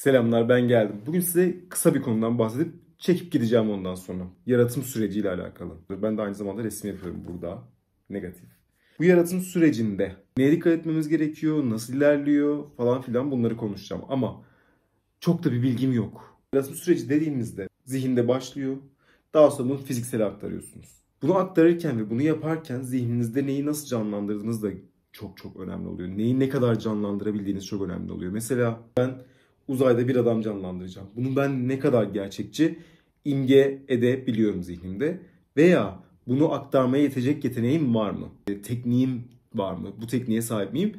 Selamlar ben geldim. Bugün size kısa bir konudan bahsedip çekip gideceğim ondan sonra. Yaratım süreciyle alakalı. Ben de aynı zamanda resim yapıyorum burada. Negatif. Bu yaratım sürecinde neye dikkat etmemiz gerekiyor, nasıl ilerliyor falan filan bunları konuşacağım. Ama çok da bir bilgim yok. Yaratım süreci dediğimizde zihinde başlıyor. Daha sonra bunu fiziksel aktarıyorsunuz. Bunu aktarırken ve bunu yaparken zihninizde neyi nasıl canlandırdığınız da çok çok önemli oluyor. Neyi ne kadar canlandırabildiğiniz çok önemli oluyor. Mesela ben uzayda bir adam canlandıracağım. Bunu ben ne kadar gerçekçi imge edebiliyorum zihnimde veya bunu aktarmaya yetecek yeteneğim var mı? E, tekniğim var mı? Bu tekniğe sahip miyim?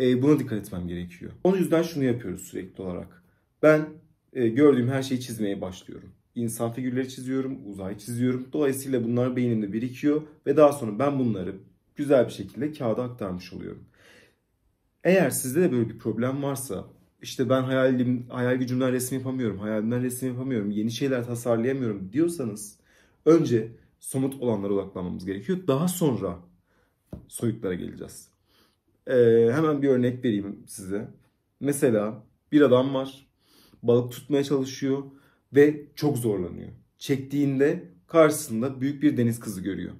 E, buna dikkat etmem gerekiyor. Onun yüzden şunu yapıyoruz sürekli olarak. Ben e, gördüğüm her şeyi çizmeye başlıyorum. İnsan figürleri çiziyorum, uzay çiziyorum. Dolayısıyla bunlar beynimde birikiyor ve daha sonra ben bunları güzel bir şekilde kağıda aktarmış oluyorum. Eğer sizde de böyle bir problem varsa işte ben hayalim, hayal gücümden resim yapamıyorum, hayalimden resim yapamıyorum, yeni şeyler tasarlayamıyorum diyorsanız önce somut olanlara odaklanmamız gerekiyor. Daha sonra soyutlara geleceğiz. Ee, hemen bir örnek vereyim size. Mesela bir adam var, balık tutmaya çalışıyor ve çok zorlanıyor. Çektiğinde karşısında büyük bir deniz kızı görüyor.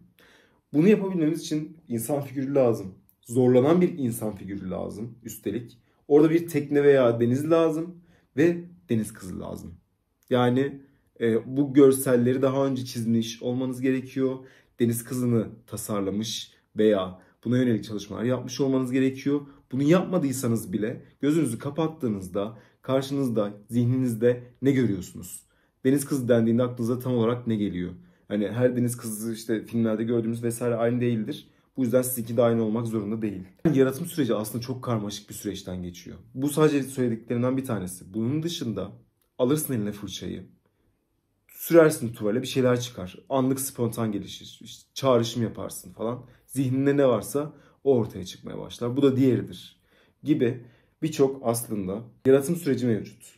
Bunu yapabilmemiz için insan figürü lazım. Zorlanan bir insan figürü lazım üstelik. Orada bir tekne veya deniz lazım ve deniz kızı lazım. Yani e, bu görselleri daha önce çizmiş olmanız gerekiyor. Deniz kızını tasarlamış veya buna yönelik çalışmalar yapmış olmanız gerekiyor. Bunu yapmadıysanız bile gözünüzü kapattığınızda karşınızda, zihninizde ne görüyorsunuz? Deniz kızı dendiğinde aklınıza tam olarak ne geliyor? Hani her deniz kızı işte filmlerde gördüğümüz vesaire aynı değildir. Bu yüzden sizinki de aynı olmak zorunda değil. yaratım süreci aslında çok karmaşık bir süreçten geçiyor. Bu sadece söylediklerimden bir tanesi. Bunun dışında alırsın eline fırçayı. Sürersin tuvale bir şeyler çıkar. Anlık spontan gelişir. İşte çağrışım yaparsın falan. Zihninde ne varsa o ortaya çıkmaya başlar. Bu da diğeridir. Gibi birçok aslında yaratım süreci mevcut.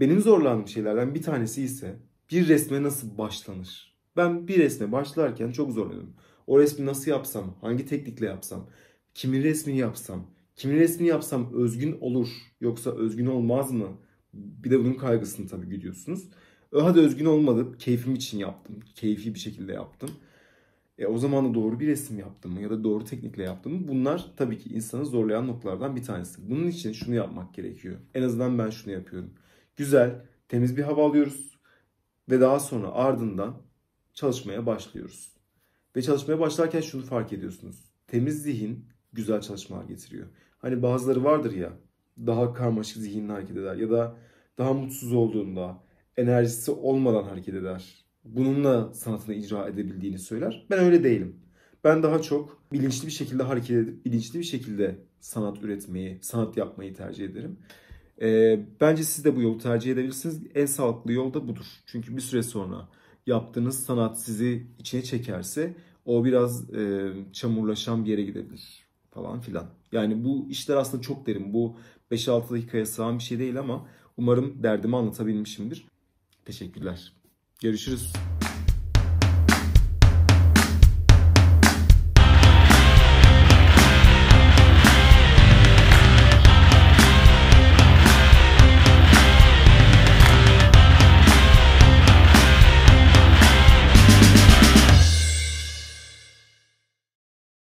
Benim zorlandığım şeylerden bir tanesi ise bir resme nasıl başlanır? Ben bir resme başlarken çok zorlanıyorum. O resmi nasıl yapsam? Hangi teknikle yapsam? Kimin resmini yapsam? Kimin resmini yapsam özgün olur yoksa özgün olmaz mı? Bir de bunun kaygısını tabii gidiyorsunuz. E, hadi özgün olmadı. Keyfim için yaptım. Keyfi bir şekilde yaptım. E, o zaman da doğru bir resim yaptım mı ya da doğru teknikle yaptım mı? Bunlar tabii ki insanı zorlayan noktalardan bir tanesi. Bunun için şunu yapmak gerekiyor. En azından ben şunu yapıyorum. Güzel, temiz bir hava alıyoruz ve daha sonra ardından çalışmaya başlıyoruz. Ve çalışmaya başlarken şunu fark ediyorsunuz. Temiz zihin güzel çalışmalar getiriyor. Hani bazıları vardır ya daha karmaşık zihinle hareket eder ya da daha mutsuz olduğunda enerjisi olmadan hareket eder. Bununla sanatını icra edebildiğini söyler. Ben öyle değilim. Ben daha çok bilinçli bir şekilde hareket edip bilinçli bir şekilde sanat üretmeyi, sanat yapmayı tercih ederim. E, bence siz de bu yolu tercih edebilirsiniz. En sağlıklı yol da budur. Çünkü bir süre sonra yaptığınız sanat sizi içine çekerse o biraz e, çamurlaşan bir yere gidebilir falan filan. Yani bu işler aslında çok derin. Bu 5-6 dakikaya sığan bir şey değil ama umarım derdimi anlatabilmişimdir. Teşekkürler. Görüşürüz.